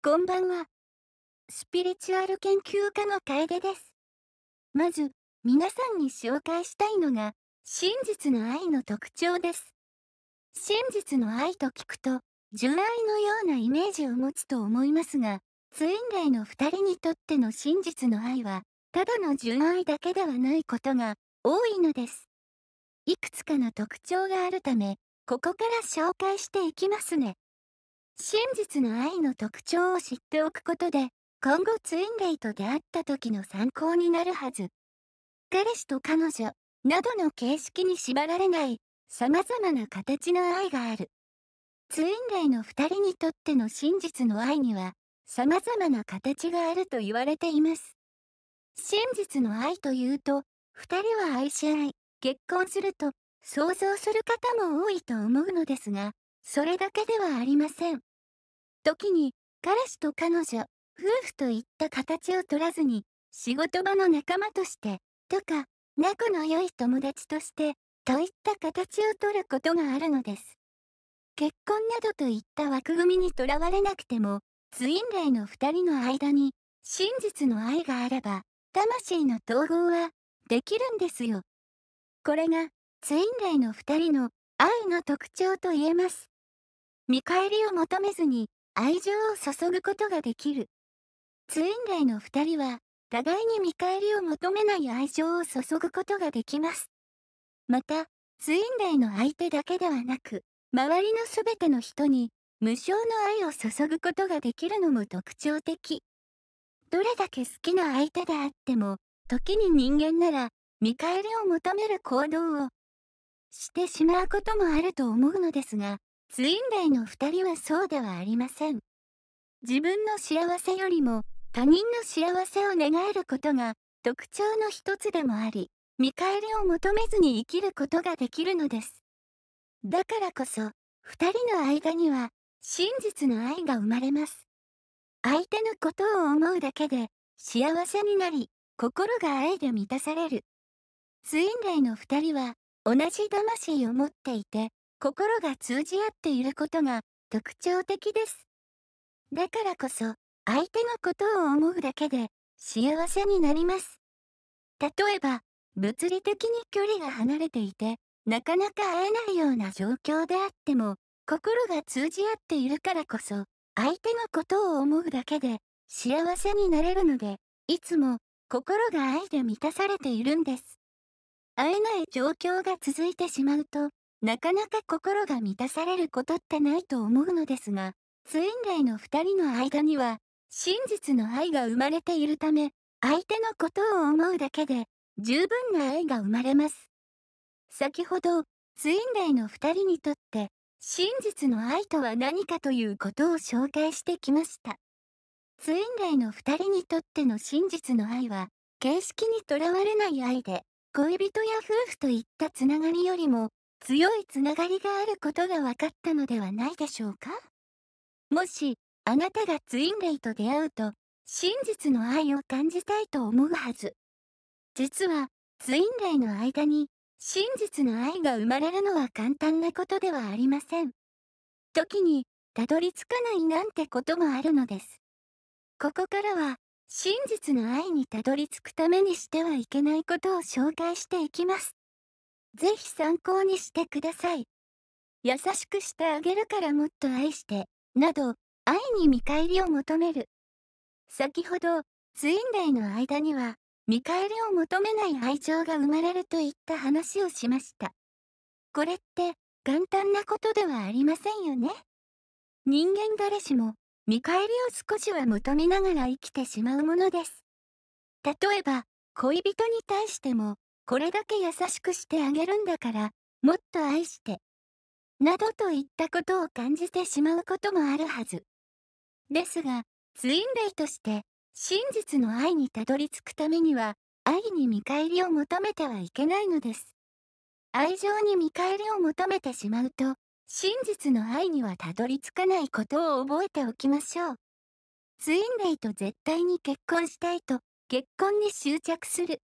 こんばんは。スピリチュアル研究家の楓です。まず、皆さんに紹介したいのが、真実の愛の特徴です。真実の愛と聞くと、純愛のようなイメージを持つと思いますが、ツインレイの2人にとっての真実の愛は、ただの純愛だけではないことが多いのです。いくつかの特徴があるため、ここから紹介していきますね。真実の愛の特徴を知っておくことで今後ツインレイと出会った時の参考になるはず彼氏と彼女などの形式に縛られない様々な形の愛があるツインレイの2人にとっての真実の愛には様々な形があると言われています真実の愛というと2人は愛し合い結婚すると想像する方も多いと思うのですがそれだけではありません。時に、彼氏と彼女、夫婦といった形を取らずに、仕事場の仲間として、とか、仲の良い友達として、といった形を取ることがあるのです。結婚などといった枠組みにとらわれなくても、ツインレイの2人の間に、真実の愛があれば、魂の統合は、できるんですよ。これが、ツインレイの2人の愛の特徴と言えます。見返りを求めずに、愛情を注ぐことができる。ツインレイの2人は、互いに見返りを求めない愛情を注ぐことができます。また、ツインレイの相手だけではなく、周りのすべての人に、無償の愛を注ぐことができるのも特徴的。どれだけ好きな相手であっても、時に人間なら、見返りを求める行動をしてしまうこともあると思うのですが、ツインレイの2人はそうではありません。自分の幸せよりも他人の幸せを願えることが特徴の一つでもあり、見返りを求めずに生きることができるのです。だからこそ、2人の間には真実の愛が生まれます。相手のことを思うだけで幸せになり、心が愛で満たされる。ツインレイの2人は同じ魂を持っていて、心が通じ合っていることが特徴的です。だからこそ、相手のことを思うだけで幸せになります。例えば、物理的に距離が離れていて、なかなか会えないような状況であっても、心が通じ合っているからこそ、相手のことを思うだけで幸せになれるので、いつも心が愛で満たされているんです。会えない状況が続いてしまうと、なかなか心が満たされることってないと思うのですが、ツインレイの二人の間には、真実の愛が生まれているため、相手のことを思うだけで、十分な愛が生まれます。先ほど、ツインレイの二人にとって、真実の愛とは何かということを紹介してきました。ツインレイの二人にとっての真実の愛は、形式にとらわれない愛で、恋人や夫婦といったつながりよりも、強いつながりがあることが分かったのではないでしょうかもしあなたがツインレイと出会うと真実の愛を感じたいと思うはず実はツインレイの間に真実の愛が生まれるのは簡単なことではありません時にたどり着かないなんてこともあるのですここからは真実の愛にたどり着くためにしてはいけないことを紹介していきますぜひ参考にしてください。優しくしてあげるからもっと愛して、など、愛に見返りを求める。先ほど、ツインレイの間には、見返りを求めない愛情が生まれるといった話をしました。これって、簡単なことではありませんよね。人間誰しも、見返りを少しは求めながら生きてしまうものです。例えば、恋人に対しても、これだけ優しくしてあげるんだから、もっと愛して。などといったことを感じてしまうこともあるはず。ですが、ツインレイとして、真実の愛にたどり着くためには、愛に見返りを求めてはいけないのです。愛情に見返りを求めてしまうと、真実の愛にはたどり着かないことを覚えておきましょう。ツインレイと絶対に結婚したいと、結婚に執着する。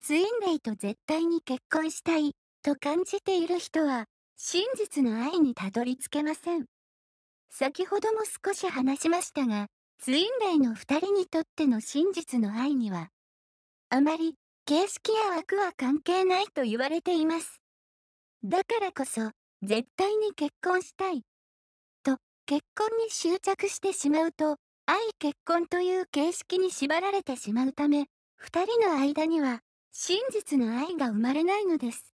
ツインレイと絶対に結婚したいと感じている人は真実の愛にたどり着けません。先ほども少し話しましたが、ツインレイの2人にとっての真実の愛には、あまり形式や枠は関係ないと言われています。だからこそ、絶対に結婚したい。と、結婚に執着してしまうと、愛結婚という形式に縛られてしまうため、2人の間には、真実の愛が生まれないのです。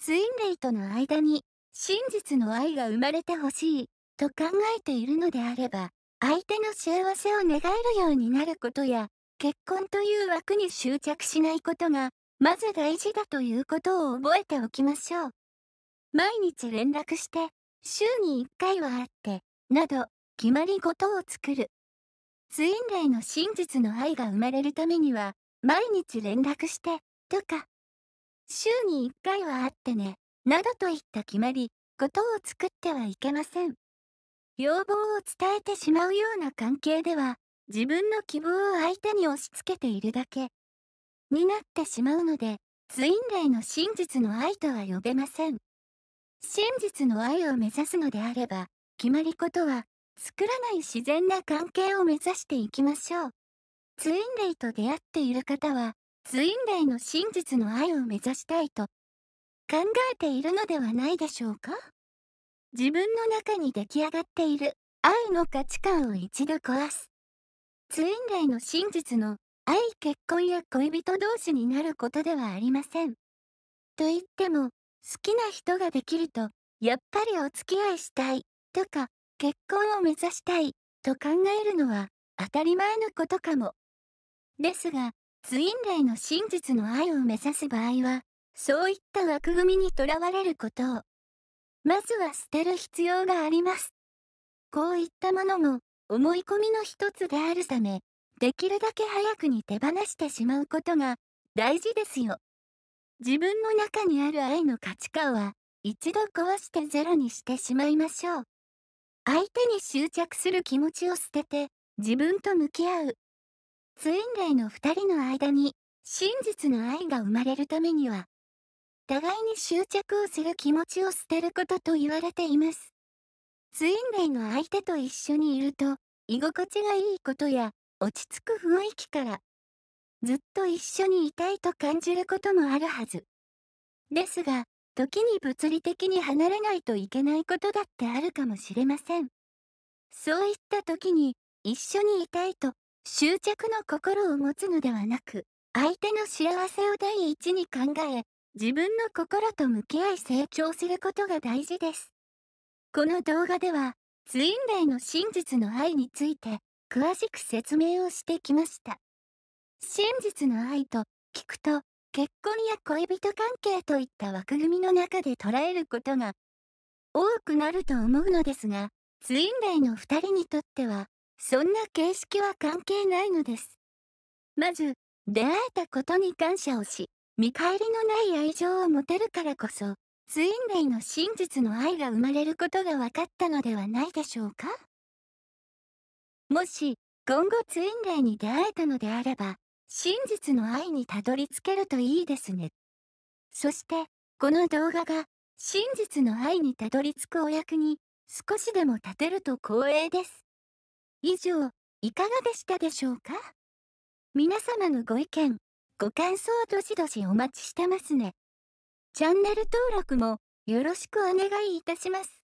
ツインレイとの間に真実の愛が生まれてほしいと考えているのであれば、相手の幸せを願えるようになることや、結婚という枠に執着しないことが、まず大事だということを覚えておきましょう。毎日連絡して、週に1回は会って、など、決まり事を作る。ツインレイの真実の愛が生まれるためには、毎日連絡して、とか、週に1回は会ってね、などといった決まり、ことを作ってはいけません。要望を伝えてしまうような関係では、自分の希望を相手に押し付けているだけ、になってしまうので、ツインレイの真実の愛とは呼べません。真実の愛を目指すのであれば、決まりことは、作らない自然な関係を目指していきましょう。ツインレイと出会っている方は、ツインレイの真実の愛を目指したいと考えているのではないでしょうか自分の中に出来上がっている愛の価値観を一度壊す。ツインレイの真実の愛結婚や恋人同士になることではありません。と言っても、好きな人ができると、やっぱりお付き合いしたいとか、結婚を目指したいと考えるのは当たり前のことかもですが、ツインレイの真実の愛を目指す場合は、そういった枠組みにとらわれることを、まずは捨てる必要があります。こういったものも、思い込みの一つであるため、できるだけ早くに手放してしまうことが大事ですよ。自分の中にある愛の価値観は、一度壊してゼロにしてしまいましょう。相手に執着する気持ちを捨てて、自分と向き合う。ツインレイの二人の間に真実の愛が生まれるためには、互いに執着をする気持ちを捨てることと言われています。ツインレイの相手と一緒にいると、居心地がいいことや、落ち着く雰囲気から、ずっと一緒にいたいと感じることもあるはず。ですが、時に物理的に離れないといけないことだってあるかもしれません。そういった時に、一緒にいたいと執着の心を持つのではなく、相手の幸せを第一に考え、自分の心と向き合い成長することが大事です。この動画では、ツインレイの真実の愛について、詳しく説明をしてきました。真実の愛と聞くと、結婚や恋人関係といった枠組みの中で捉えることが多くなると思うのですが、ツインレイの2人にとっては、そんな形式は関係ないのです。まず、出会えたことに感謝をし、見返りのない愛情を持てるからこそ、ツインレイの真実の愛が生まれることが分かったのではないでしょうかもし、今後ツインレイに出会えたのであれば、真実の愛にたどり着けるといいですね。そして、この動画が、真実の愛にたどり着くお役に、少しでも立てると光栄です。以上、いかがでしたでしょうか皆様のご意見、ご感想どしどしお待ちしてますね。チャンネル登録もよろしくお願いいたします。